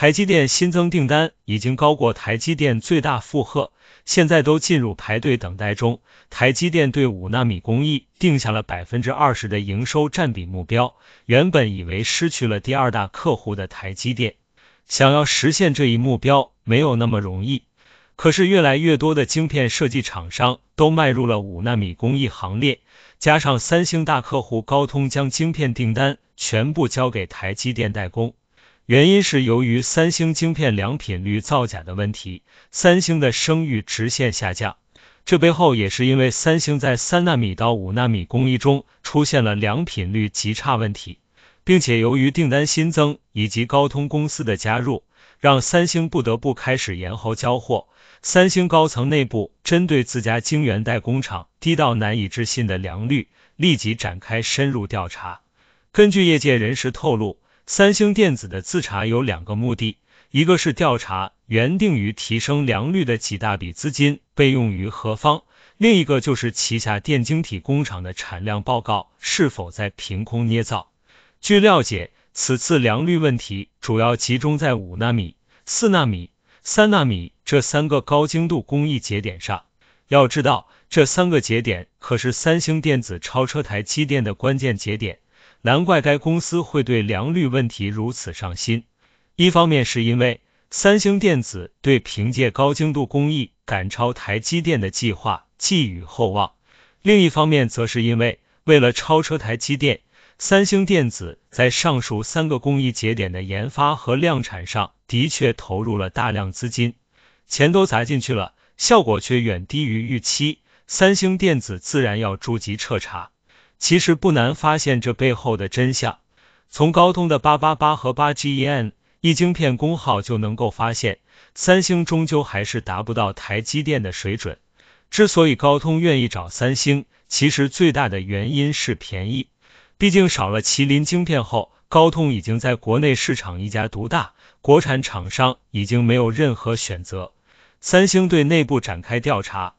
台积电新增订单已经高过台积电最大负荷，现在都进入排队等待中。台积电对五纳米工艺定下了百分之二十的营收占比目标。原本以为失去了第二大客户的台积电，想要实现这一目标没有那么容易。可是越来越多的晶片设计厂商都迈入了五纳米工艺行列，加上三星大客户高通将晶片订单全部交给台积电代工。原因是由于三星晶片良品率造假的问题，三星的声誉直线下降。这背后也是因为三星在三纳米到五纳米工艺中出现了良品率极差问题，并且由于订单新增以及高通公司的加入，让三星不得不开始延后交货。三星高层内部针对自家晶圆代工厂低到难以置信的良率，立即展开深入调查。根据业界人士透露。三星电子的自查有两个目的，一个是调查原定于提升良率的几大笔资金被用于何方，另一个就是旗下电晶体工厂的产量报告是否在凭空捏造。据了解，此次良率问题主要集中在五纳米、四纳米、三纳米这三个高精度工艺节点上。要知道，这三个节点可是三星电子超车台积电的关键节点。难怪该公司会对良率问题如此上心。一方面是因为三星电子对凭借高精度工艺赶超台积电的计划寄予厚望；另一方面则是因为为了超车台积电，三星电子在上述三个工艺节点的研发和量产上的确投入了大量资金，钱都砸进去了，效果却远低于预期，三星电子自然要逐级彻查。其实不难发现这背后的真相，从高通的八八八和八 Gen 一晶片功耗就能够发现，三星终究还是达不到台积电的水准。之所以高通愿意找三星，其实最大的原因是便宜，毕竟少了麒麟晶片后，高通已经在国内市场一家独大，国产厂商已经没有任何选择。三星对内部展开调查，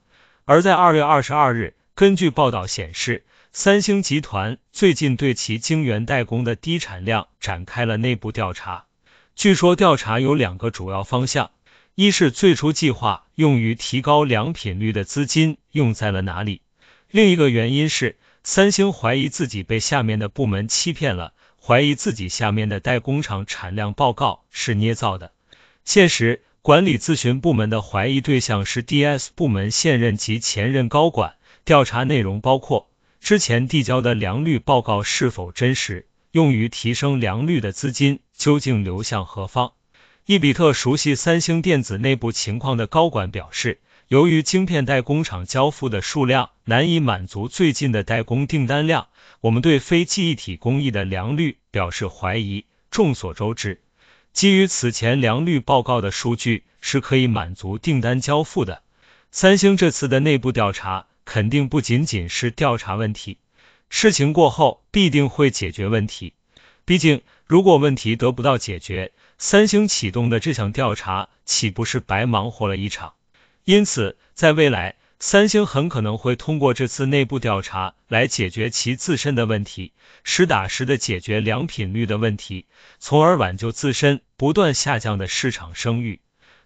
而在二月二十二日，根据报道显示。三星集团最近对其晶圆代工的低产量展开了内部调查。据说调查有两个主要方向：一是最初计划用于提高良品率的资金用在了哪里；另一个原因是三星怀疑自己被下面的部门欺骗了，怀疑自己下面的代工厂产量报告是捏造的。现实管理咨询部门的怀疑对象是 DS 部门现任及前任高管。调查内容包括。之前递交的良率报告是否真实？用于提升良率的资金究竟流向何方？易比特熟悉三星电子内部情况的高管表示，由于晶片代工厂交付的数量难以满足最近的代工订单量，我们对非记忆体工艺的良率表示怀疑。众所周知，基于此前良率报告的数据是可以满足订单交付的。三星这次的内部调查。肯定不仅仅是调查问题，事情过后必定会解决问题。毕竟，如果问题得不到解决，三星启动的这项调查岂不是白忙活了一场？因此，在未来，三星很可能会通过这次内部调查来解决其自身的问题，实打实的解决良品率的问题，从而挽救自身不断下降的市场声誉。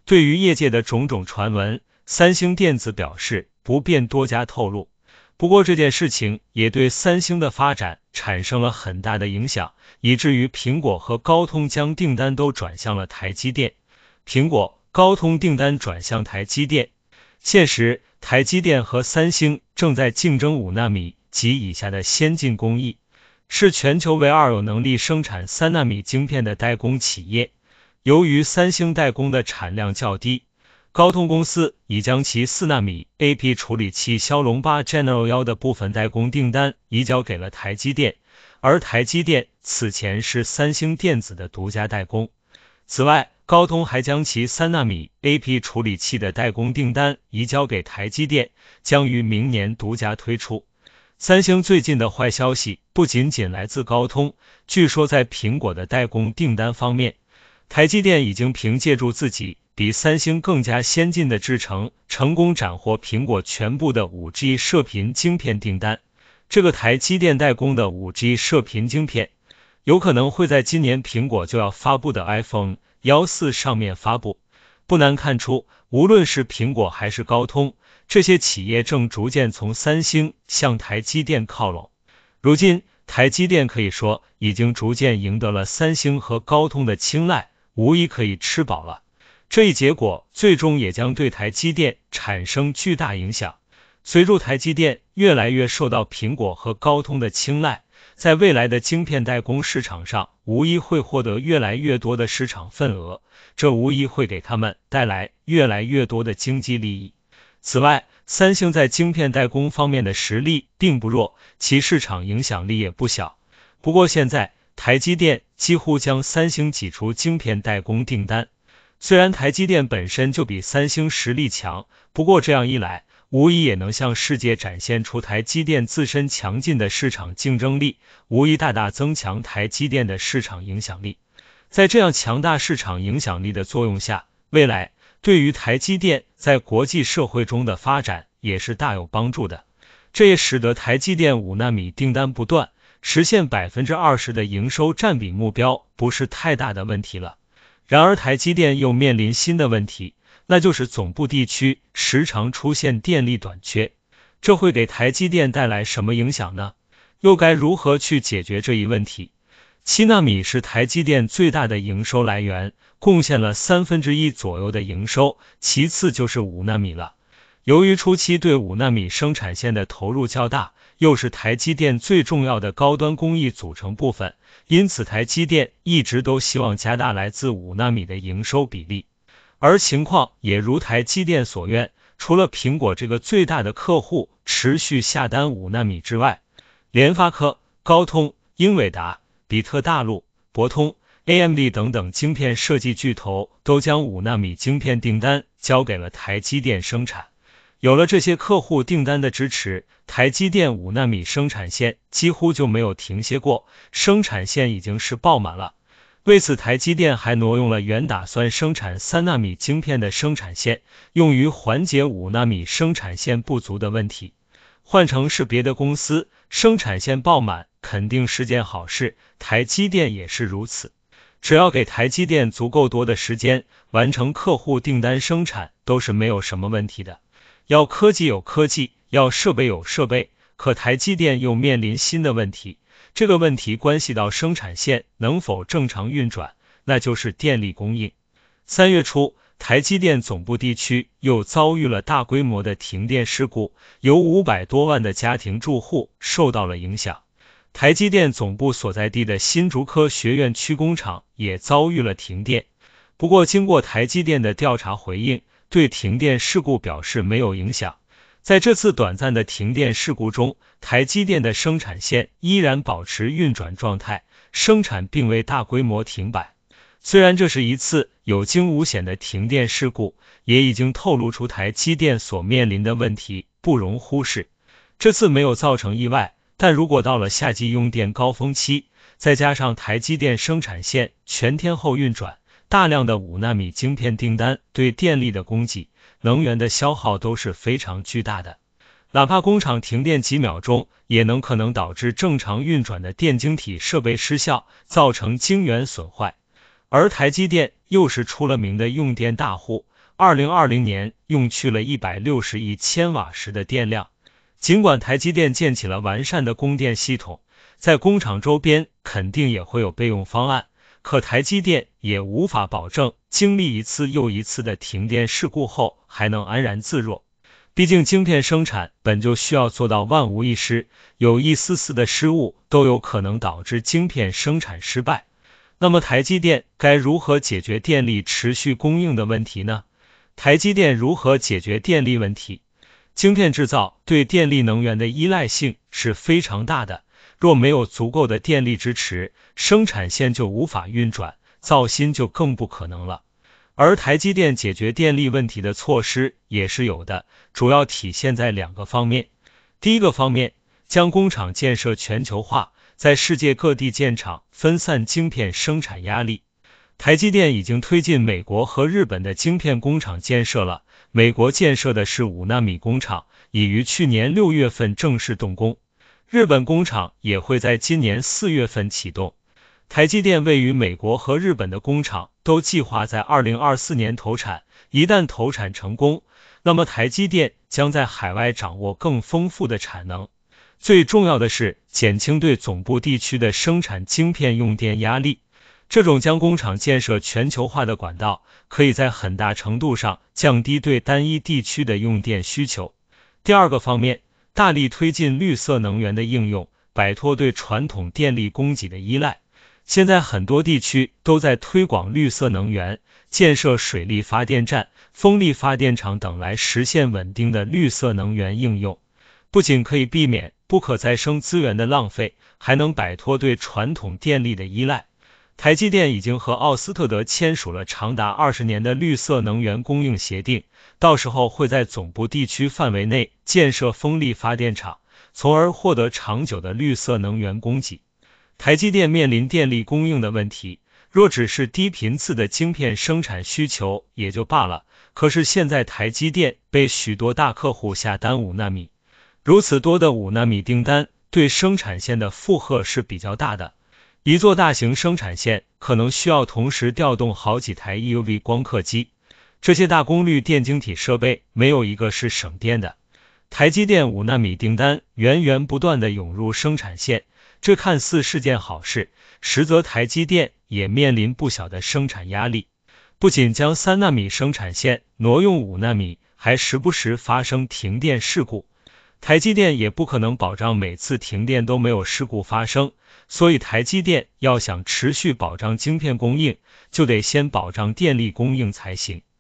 对于业界的种种传闻，三星电子表示。不便多加透露。不过这件事情也对三星的发展产生了很大的影响，以至于苹果和高通将订单都转向了台积电。苹果、高通订单转向台积电。现实，台积电和三星正在竞争五纳米及以下的先进工艺，是全球唯二有能力生产三纳米晶片的代工企业。由于三星代工的产量较低。高通公司已将其四纳米 A P 处理器骁龙八 g e n l 幺的部分代工订单移交给了台积电，而台积电此前是三星电子的独家代工。此外，高通还将其三纳米 A P 处理器的代工订单移交给台积电，将于明年独家推出。三星最近的坏消息不仅仅来自高通，据说在苹果的代工订单方面，台积电已经凭借住自己。比三星更加先进的制程，成功斩获苹果全部的五 G 射频晶片订单。这个台积电代工的五 G 射频晶片，有可能会在今年苹果就要发布的 iPhone 幺四上面发布。不难看出，无论是苹果还是高通，这些企业正逐渐从三星向台积电靠拢。如今，台积电可以说已经逐渐赢得了三星和高通的青睐，无疑可以吃饱了。这一结果最终也将对台积电产生巨大影响。随着台积电越来越受到苹果和高通的青睐，在未来的晶片代工市场上，无疑会获得越来越多的市场份额，这无疑会给他们带来越来越多的经济利益。此外，三星在晶片代工方面的实力并不弱，其市场影响力也不小。不过，现在台积电几乎将三星挤出晶片代工订单。虽然台积电本身就比三星实力强，不过这样一来，无疑也能向世界展现出台积电自身强劲的市场竞争力，无疑大大增强台积电的市场影响力。在这样强大市场影响力的作用下，未来对于台积电在国际社会中的发展也是大有帮助的。这也使得台积电五纳米订单不断，实现百分之二十的营收占比目标不是太大的问题了。然而，台积电又面临新的问题，那就是总部地区时常出现电力短缺，这会给台积电带来什么影响呢？又该如何去解决这一问题？七纳米是台积电最大的营收来源，贡献了三分之一左右的营收，其次就是五纳米了。由于初期对五纳米生产线的投入较大，又是台积电最重要的高端工艺组成部分，因此台积电一直都希望加大来自五纳米的营收比例。而情况也如台积电所愿，除了苹果这个最大的客户持续下单五纳米之外，联发科、高通、英伟达、比特大陆、博通、A M D 等等晶片设计巨头都将五纳米晶片订单交给了台积电生产。有了这些客户订单的支持，台积电五纳米生产线几乎就没有停歇过，生产线已经是爆满了。为此，台积电还挪用了原打算生产三纳米晶片的生产线，用于缓解五纳米生产线不足的问题。换成是别的公司，生产线爆满肯定是件好事，台积电也是如此。只要给台积电足够多的时间完成客户订单生产，都是没有什么问题的。要科技有科技，要设备有设备，可台积电又面临新的问题。这个问题关系到生产线能否正常运转，那就是电力供应。三月初，台积电总部地区又遭遇了大规模的停电事故，有五百多万的家庭住户受到了影响。台积电总部所在地的新竹科学院区工厂也遭遇了停电。不过，经过台积电的调查回应。对停电事故表示没有影响。在这次短暂的停电事故中，台积电的生产线依然保持运转状态，生产并未大规模停摆。虽然这是一次有惊无险的停电事故，也已经透露出台积电所面临的问题不容忽视。这次没有造成意外，但如果到了夏季用电高峰期，再加上台积电生产线全天候运转。大量的五纳米晶片订单对电力的供给、能源的消耗都是非常巨大的。哪怕工厂停电几秒钟，也能可能导致正常运转的电晶体设备失效，造成晶圆损坏。而台积电又是出了名的用电大户，二零二零年用去了一百六十亿千瓦时的电量。尽管台积电建起了完善的供电系统，在工厂周边肯定也会有备用方案。可台积电也无法保证，经历一次又一次的停电事故后还能安然自若。毕竟晶片生产本就需要做到万无一失，有一丝丝的失误都有可能导致晶片生产失败。那么台积电该如何解决电力持续供应的问题呢？台积电如何解决电力问题？晶片制造对电力能源的依赖性是非常大的。若没有足够的电力支持，生产线就无法运转，造芯就更不可能了。而台积电解决电力问题的措施也是有的，主要体现在两个方面。第一个方面，将工厂建设全球化，在世界各地建厂，分散晶片生产压力。台积电已经推进美国和日本的晶片工厂建设了。美国建设的是五纳米工厂，已于去年六月份正式动工。日本工厂也会在今年四月份启动。台积电位于美国和日本的工厂都计划在二零二四年投产。一旦投产成功，那么台积电将在海外掌握更丰富的产能。最重要的是，减轻对总部地区的生产晶片用电压力。这种将工厂建设全球化的管道，可以在很大程度上降低对单一地区的用电需求。第二个方面。大力推进绿色能源的应用，摆脱对传统电力供给的依赖。现在很多地区都在推广绿色能源，建设水利发电站、风力发电厂等，来实现稳定的绿色能源应用。不仅可以避免不可再生资源的浪费，还能摆脱对传统电力的依赖。台积电已经和奥斯特德签署了长达二十年的绿色能源供应协定，到时候会在总部地区范围内建设风力发电厂，从而获得长久的绿色能源供给。台积电面临电力供应的问题，若只是低频次的晶片生产需求也就罢了，可是现在台积电被许多大客户下单五纳米，如此多的五纳米订单对生产线的负荷是比较大的。一座大型生产线可能需要同时调动好几台 EUV 光刻机，这些大功率电晶体设备没有一个是省电的。台积电五纳米订单源源不断的涌入生产线，这看似是件好事，实则台积电也面临不小的生产压力。不仅将三纳米生产线挪用五纳米，还时不时发生停电事故。台积电也不可能保障每次停电都没有事故发生，所以台积电要想持续保障晶片供应，就得先保障电力供应才行。